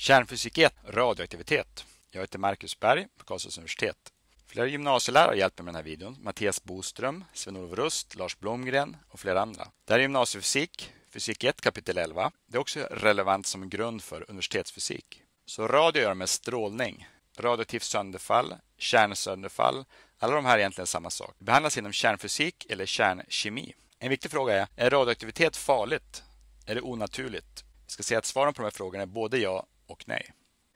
Kärnfysik 1 Radioaktivitet. Jag heter Marcus Berg på Karlstads universitet. Flera gymnasielärare har hjälpt mig med den här videon. Mattias Boström, Sven-Olof Rust, Lars Blomgren och flera andra. Det här är gymnasiefysik, fysik 1 kapitel 11. Det är också relevant som grund för universitetsfysik. Så radio gör med strålning, radioaktivt sönderfall, kärnsönderfall. Alla de här är egentligen samma sak. Det behandlas inom kärnfysik eller kärnkemi. En viktig fråga är, är radioaktivitet farligt? Är det onaturligt? Vi ska se att svaren på de här frågorna är både ja och nej.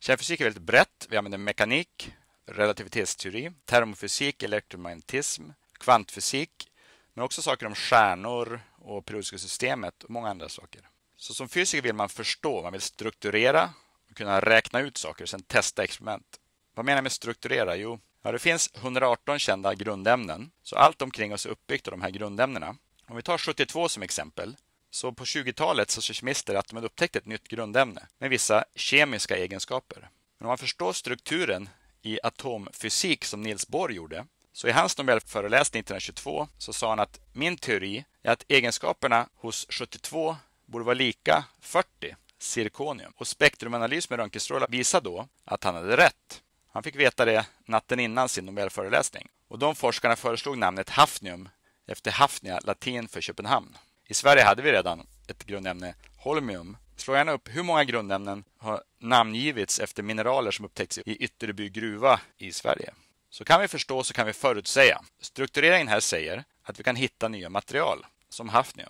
Kärnfysik är väldigt brett. Vi använder mekanik, relativitetsteori, termofysik, elektromagnetism, kvantfysik, men också saker om stjärnor och periodiska systemet och många andra saker. Så som fysiker vill man förstå, man vill strukturera och kunna räkna ut saker och sedan testa experiment. Vad menar jag med strukturera? Jo, ja, det finns 118 kända grundämnen, så allt omkring oss är uppbyggt av de här grundämnena. Om vi tar 72 som exempel så på 20-talet så kemister att de hade upptäckt ett nytt grundämne med vissa kemiska egenskaper. Men om man förstår strukturen i atomfysik som Niels Bohr gjorde så i hans Nobelföreläsning 1922 så sa han att min teori är att egenskaperna hos 72 borde vara lika 40 zirkonium. Och spektrumanalys med röntgenstrålar visade då att han hade rätt. Han fick veta det natten innan sin Nobelföreläsning. Och de forskarna föreslog namnet hafnium efter Hafnia, latin för Köpenhamn. I Sverige hade vi redan ett grundämne, holmium. Slå gärna upp hur många grundämnen har namngivits efter mineraler som upptäckts i Ytterby gruva i Sverige. Så kan vi förstå så kan vi förutsäga. Struktureringen här säger att vi kan hitta nya material, som hafnium.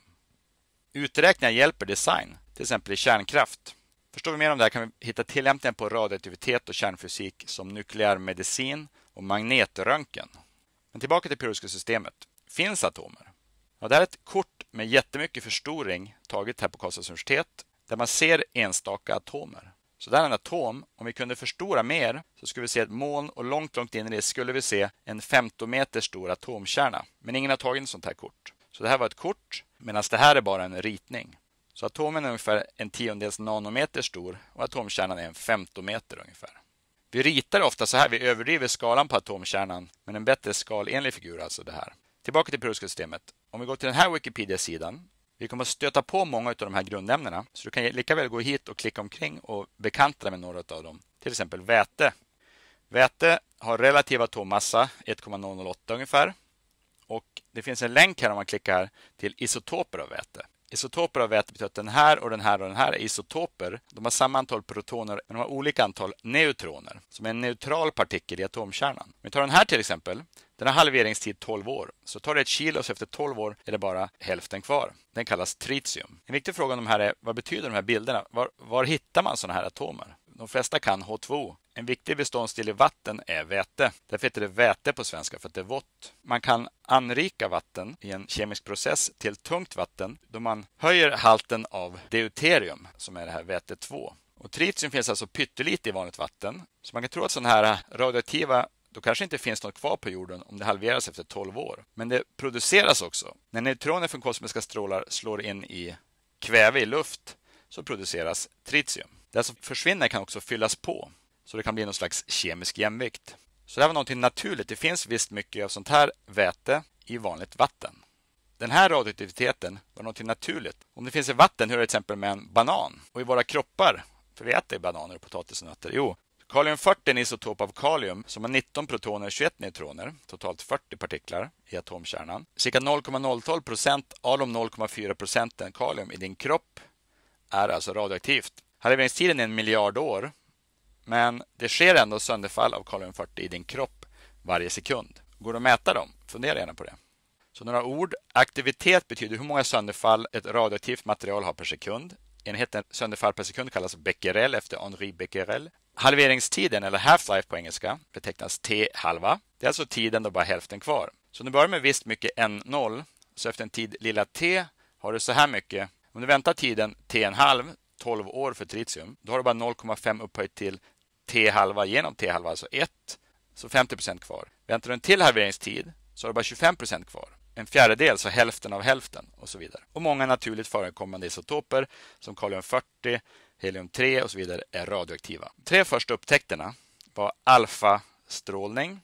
Uträkningar hjälper design, till exempel i kärnkraft. Förstår vi mer om det här kan vi hitta tillämpningar på radioaktivitet och kärnfysik som nukleär medicin och magnetröntgen. Men tillbaka till periodiska systemet. Finns atomer? Ja, det här är ett kort med jättemycket förstoring taget här på Karlstads universitet där man ser enstaka atomer. Så där är en atom. Om vi kunde förstora mer så skulle vi se ett moln och långt, långt in i det skulle vi se en 15 meter stor atomkärna. Men ingen har tagit ett sånt här kort. Så det här var ett kort medan det här är bara en ritning. Så atomen är ungefär en tiondels nanometer stor och atomkärnan är en 15 meter ungefär. Vi ritar ofta så här, vi överdriver skalan på atomkärnan, men en bättre skalenlig figur alltså det här. Tillbaka till periodiska systemet. Om vi går till den här Wikipedia-sidan. Vi kommer att stöta på många av de här grundämnena. Så du kan lika väl gå hit och klicka omkring och bekanta dig med några av dem. Till exempel väte. Väte har relativ atommassa 1,008 ungefär. Och det finns en länk här om man klickar till isotoper av väte isotoper av väte betyder att den här och den här och den här är isotoper. De har samma antal protoner, men de har olika antal neutroner, som är en neutral partikel i atomkärnan. Om vi tar den här till exempel, den har halveringstid 12 år. Så tar det ett kilo så efter 12 år är det bara hälften kvar. Den kallas tritium. En viktig fråga om de här är vad betyder de här bilderna? Var, var hittar man sådana här atomer? De flesta kan H2 en viktig beståndsdel i vatten är väte. Därför heter det väte på svenska, för att det är vått. Man kan anrika vatten i en kemisk process till tungt vatten då man höjer halten av deuterium, som är det här väte 2. Och tritium finns alltså pyttelite i vanligt vatten. Så man kan tro att sådana här radioaktiva då kanske inte finns något kvar på jorden om det halveras efter 12 år. Men det produceras också. När neutroner från kosmiska strålar slår in i kväve i luft så produceras tritium. Det som försvinner kan också fyllas på. Så det kan bli någon slags kemisk jämvikt. Så det här var någonting naturligt. Det finns visst mycket av sånt här väte i vanligt vatten. Den här radioaktiviteten var någonting naturligt. Om det finns i vatten, hur är det till exempel med en banan? Och i våra kroppar, för vi äter bananer potatis och nötter. Jo, kalium-40 är en isotop av kalium som har 19 protoner och 21 neutroner, totalt 40 partiklar i atomkärnan. Cirka 0,012 procent av de 0,4 procenten kalium i din kropp är alltså radioaktivt. Halveringstiden är en miljard år men det sker ändå sönderfall av kalium 40 i din kropp varje sekund. Går det att mäta dem? Fundera gärna på det. Så några ord. Aktivitet betyder hur många sönderfall ett radioaktivt material har per sekund. Enheten sönderfall per sekund kallas becquerel efter Henri Becquerel. Halveringstiden, eller half-life på engelska, betecknas T-halva. Det är alltså tiden då bara hälften kvar. Så om du börjar med visst mycket N0, så efter en tid lilla t har du så här mycket. Om du väntar tiden t en halv, 12 år för tritium, då har du bara 0,5 upphöjt till T-halva genom T-halva, alltså 1, så 50 kvar. Väntar du en till halveringstid så har du bara 25 kvar. En fjärdedel, så hälften av hälften och så vidare. Och många naturligt förekommande isotoper som kalium-40, helium-3 och så vidare är radioaktiva. De tre första upptäckterna var alfastrålning.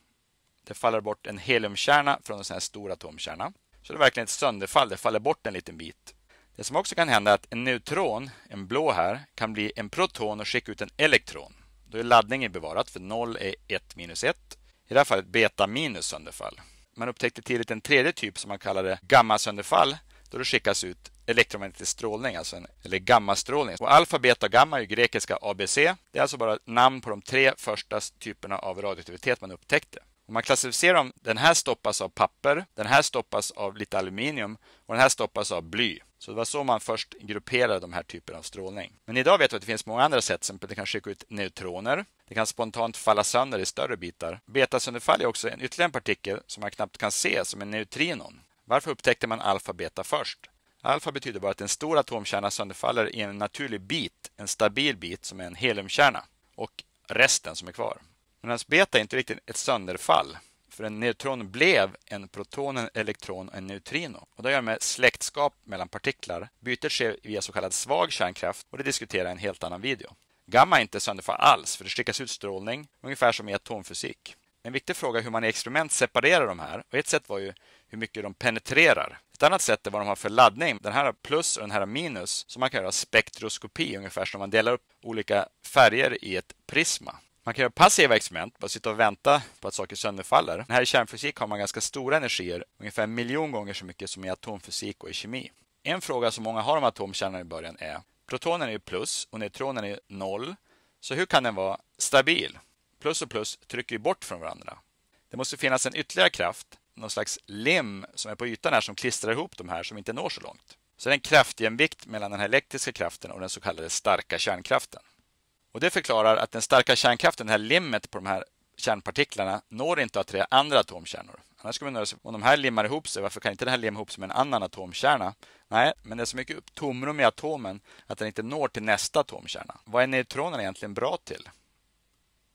Det faller bort en heliumkärna från en sån här stor atomkärna. Så det är verkligen ett sönderfall, det faller bort en liten bit. Det som också kan hända är att en neutron, en blå här, kan bli en proton och skicka ut en elektron. Då är laddningen bevarad, för 0 är 1 minus 1. I det här fallet beta minus sönderfall. Man upptäckte tidigt en tredje typ som man kallade gammasönderfall då det skickas ut elektromagnetisk strålning, alltså en, eller gammastrålning. Och alfa, beta och gamma är grekiska ABC. Det är alltså bara namn på de tre första typerna av radioaktivitet man upptäckte. Om man klassificerar dem, den här stoppas av papper, den här stoppas av lite aluminium och den här stoppas av bly. Så det var så man först grupperade de här typerna av strålning. Men idag vet vi att det finns många andra sätt. Till det kan skicka ut neutroner. Det kan spontant falla sönder i större bitar. Betasönderfall är också en ytterligare en partikel som man knappt kan se, som en neutrinon. Varför upptäckte man alfa-beta först? Alfa betyder bara att en stor atomkärna sönderfaller i en naturlig bit, en stabil bit som är en heliumkärna och resten som är kvar. Medan beta är inte riktigt ett sönderfall för en neutron blev en proton, en elektron och en neutrino. Och det gör med släktskap mellan partiklar. Bytet sker via så kallad svag kärnkraft och det diskuterar en helt annan video. Gamma är inte sönderfall alls, för det skickas ut strålning, ungefär som i atomfysik. En viktig fråga är hur man i experiment separerar de här och ett sätt var ju hur mycket de penetrerar. Ett annat sätt är vad de har för laddning. Den här har plus och den här har minus. Så man kan göra spektroskopi, ungefär som man delar upp olika färger i ett prisma. Man kan göra passiva experiment, bara sitta och vänta på att saker sönderfaller. Men Här i kärnfysik har man ganska stora energier, ungefär en miljon gånger så mycket som i atomfysik och i kemi. En fråga som många har om atomkärnan i början är Protonen är plus och neutronen är noll, så hur kan den vara stabil? Plus och plus trycker ju bort från varandra. Det måste finnas en ytterligare kraft, någon slags lim som är på ytan här som klistrar ihop de här som inte når så långt. Så det är en kraftjämvikt mellan den här elektriska kraften och den så kallade starka kärnkraften. Och Det förklarar att den starka kärnkraften, det här limmet på de här kärnpartiklarna, når inte att attrahera andra atomkärnor. Annars skulle man undra, om de här limmar ihop sig, varför kan inte det här limma ihop sig med en annan atomkärna? Nej, men det är så mycket tomrum i atomen att den inte når till nästa atomkärna. Vad är neutronerna egentligen bra till?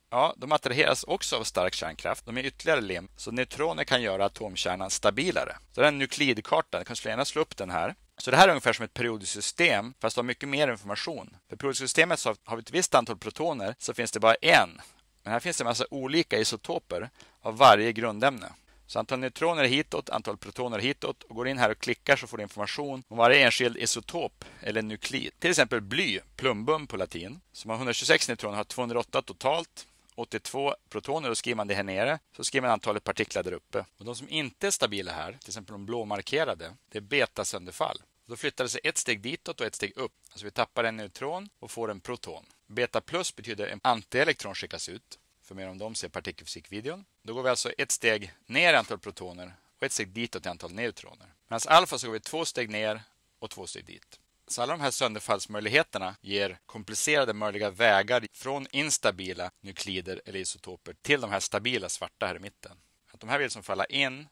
Ja, de attraheras också av stark kärnkraft. De är ytterligare lim, så neutroner kan göra atomkärnan stabilare. Så den nuklidkartan, jag kan gärna slå upp den här. Så det här är ungefär som ett periodiskt system, fast du har mycket mer information. För periodiska systemet så har vi ett visst antal protoner, så finns det bara en. Men här finns det en massa olika isotoper av varje grundämne. Så antal neutroner hitåt, antal protoner hitåt och går in här och klickar så får du information om varje enskild isotop eller nuklid. Till exempel bly, plumbum på latin, som har 126 neutroner har 208 totalt. 82 protoner, då skriver man det här nere. Så skriver man antalet partiklar där uppe. Och de som inte är stabila här, till exempel de blåmarkerade, det är betasönderfall. Då flyttar det sig ett steg ditåt och ett steg upp. Alltså vi tappar en neutron och får en proton. Beta plus betyder en antielektron skickas ut. För mer om dem ser partikelfysikvideon. Då går vi alltså ett steg ner i antal protoner och ett steg ditåt i antal neutroner. Medan alfa så går vi två steg ner och två steg dit. Så alla de här sönderfallsmöjligheterna ger komplicerade möjliga vägar från instabila nuklider eller isotoper till de här stabila svarta här i mitten. Att de här vill som falla in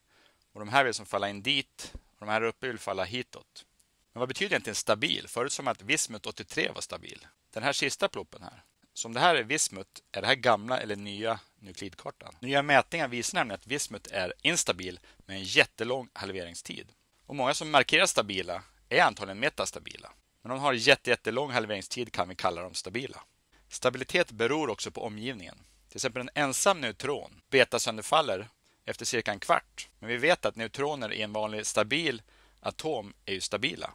och de här vill som falla in dit och de här uppe vill falla hitåt. Men vad betyder egentligen stabil? Förut som att Vismut 83 var stabil. Den här sista ploppen här. Så om det här är Vismut, är det här gamla eller nya nuklidkartan? Nya mätningar visar nämligen att Vismut är instabil med en jättelång halveringstid. Och många som markerar stabila är antagligen metastabila. Men de har jättelång halveringstid kan vi kalla dem stabila. Stabilitet beror också på omgivningen. Till exempel en ensam neutron betasönderfaller efter cirka en kvart. Men vi vet att neutroner i en vanlig stabil atom är ju stabila.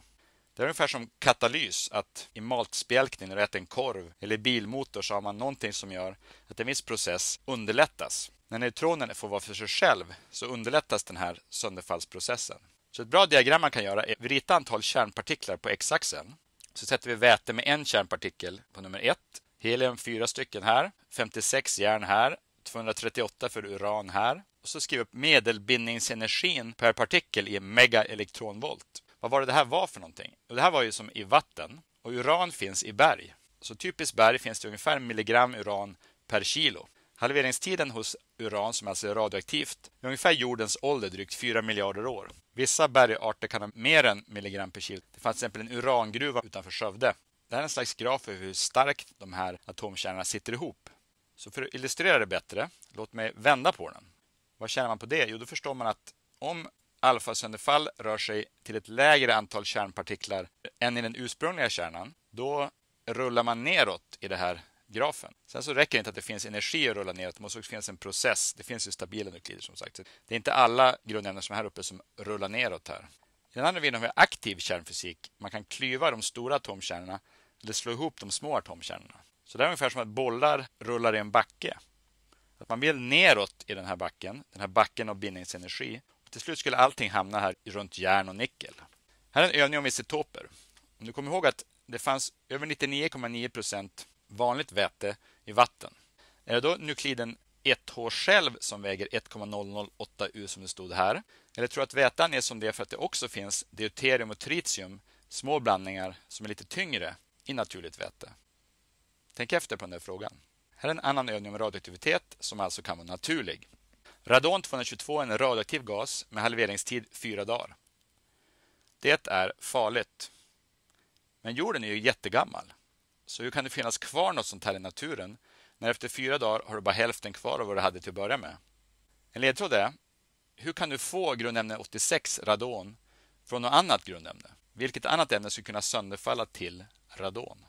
Det är ungefär som katalys, att i matspjälkning när du äter en korv eller bilmotor så har man någonting som gör att en viss process underlättas. När neutronen får vara för sig själv så underlättas den här sönderfallsprocessen. Så ett bra diagram man kan göra är att vi ritar antal kärnpartiklar på x-axeln. Så sätter vi väte med en kärnpartikel på nummer 1, helium 4 stycken här, 56 järn här, 238 för uran här. Och så skriver vi upp medelbindningsenergin per partikel i megaelektronvolt. Vad var det det här var för någonting? Och det här var ju som i vatten och uran finns i berg. Så typiskt berg finns det ungefär en milligram uran per kilo. Halveringstiden hos uran, som alltså är radioaktivt, är ungefär jordens ålder, drygt 4 miljarder år. Vissa bergarter kan ha mer än milligram per kilo. Det fanns till exempel en urangruva utanför Skövde. Det här är en slags graf över hur starkt de här atomkärnorna sitter ihop. Så för att illustrera det bättre, låt mig vända på den. Vad känner man på det? Jo, då förstår man att om alfasönderfall rör sig till ett lägre antal kärnpartiklar än i den ursprungliga kärnan, då rullar man neråt i det här grafen. Sen så räcker det inte att det finns energi att rulla neråt, det måste också finnas en process. Det finns ju stabila nuklider som sagt. Så det är inte alla grundämnen som är här uppe som rullar neråt här. I den andra videon har vi aktiv kärnfysik. Man kan klyva de stora atomkärnorna eller slå ihop de små atomkärnorna. Så det är ungefär som att bollar rullar i en backe. Att man vill neråt i den här backen, den här backen av bindningsenergi. Och till slut skulle allting hamna här runt järn och nickel. Här är en övning om isotoper. Om du kommer ihåg att det fanns över 99,9 procent vanligt väte i vatten. Är det då nukliden 1H själv som väger 1,008 U som det stod här? Eller tror du att vätan är som det för att det också finns deuterium och tritium, små blandningar som är lite tyngre i naturligt väte? Tänk efter på den där frågan. Här är en annan övning om radioaktivitet som alltså kan vara naturlig. Radon 222 är en radioaktiv gas med halveringstid 4 dagar. Det är farligt. Men jorden är ju jättegammal. Så hur kan det finnas kvar något sånt här i naturen när efter fyra dagar har du bara hälften kvar av vad du hade till att börja med? En ledtråd är Hur kan du få grundämne 86 radon från något annat grundämne? Vilket annat ämne skulle kunna sönderfalla till radon?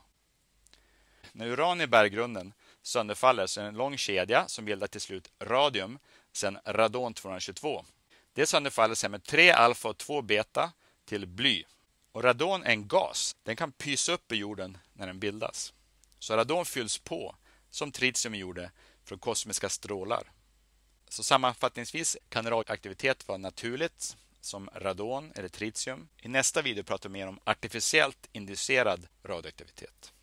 När uran i berggrunden sönderfaller så är det en lång kedja som bildar till slut radium, sen radon 222. Det sönderfaller sen med 3 alfa och 2 beta till bly och radon är en gas. Den kan pysa upp i jorden när den bildas. Så radon fylls på, som tritium gjorde, från kosmiska strålar. Så sammanfattningsvis kan radioaktivitet vara naturligt, som radon eller tritium. I nästa video pratar vi mer om artificiellt inducerad radioaktivitet.